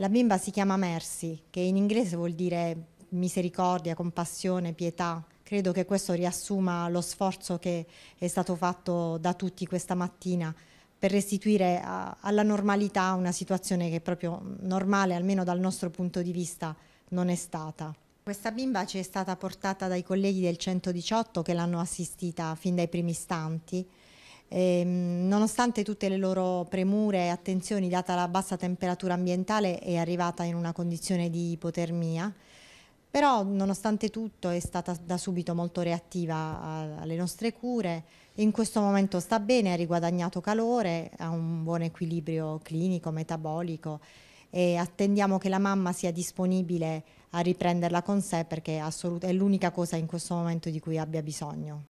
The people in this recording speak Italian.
La bimba si chiama Mercy, che in inglese vuol dire misericordia, compassione, pietà. Credo che questo riassuma lo sforzo che è stato fatto da tutti questa mattina per restituire a, alla normalità una situazione che proprio normale, almeno dal nostro punto di vista, non è stata. Questa bimba ci è stata portata dai colleghi del 118 che l'hanno assistita fin dai primi istanti eh, nonostante tutte le loro premure e attenzioni, data la bassa temperatura ambientale, è arrivata in una condizione di ipotermia. Però nonostante tutto è stata da subito molto reattiva alle nostre cure, in questo momento sta bene, ha riguadagnato calore, ha un buon equilibrio clinico, metabolico e attendiamo che la mamma sia disponibile a riprenderla con sé perché è l'unica cosa in questo momento di cui abbia bisogno.